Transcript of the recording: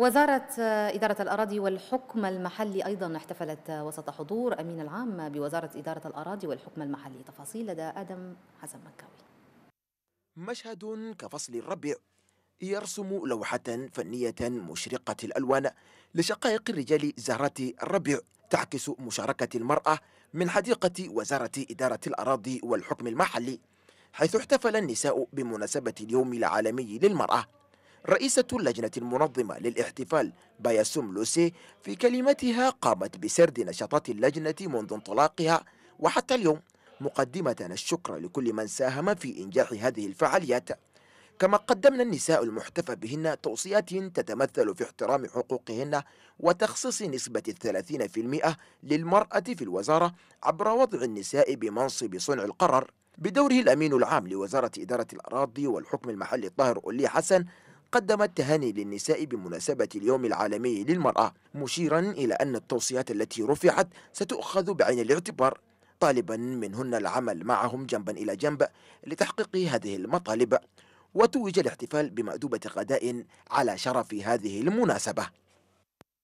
وزارة آه، إدارة الأراضي والحكم المحلي أيضا احتفلت آه، وسط حضور أمين العام بوزارة إدارة الأراضي والحكم المحلي تفاصيل لدى آدم حسن مكاوي مشهد كفصل الربيع يرسم لوحة فنية مشرقة الألوان لشقائق الرجال زهرة الربيع تعكس مشاركة المرأة من حديقة وزارة إدارة الأراضي والحكم المحلي حيث احتفل النساء بمناسبة اليوم العالمي للمرأة رئيسة اللجنة المنظمة للاحتفال باياسوم لوسي في كلمتها قامت بسرد نشاطات اللجنة منذ انطلاقها وحتى اليوم مقدمة الشكر لكل من ساهم في إنجاح هذه الفعاليات كما قدمنا النساء المحتفى بهن توصيات تتمثل في احترام حقوقهن وتخصيص نسبة الثلاثين في المئة للمرأة في الوزارة عبر وضع النساء بمنصب صنع القرار بدوره الأمين العام لوزارة إدارة الأراضي والحكم المحلي طاهر أولي حسن قدمت تهاني للنساء بمناسبة اليوم العالمي للمرأة مشيرا إلى أن التوصيات التي رفعت ستؤخذ بعين الاعتبار طالبا منهن العمل معهم جنبا إلى جنب لتحقيق هذه المطالب وتوج الاحتفال بمأدوبة غداء على شرف هذه المناسبة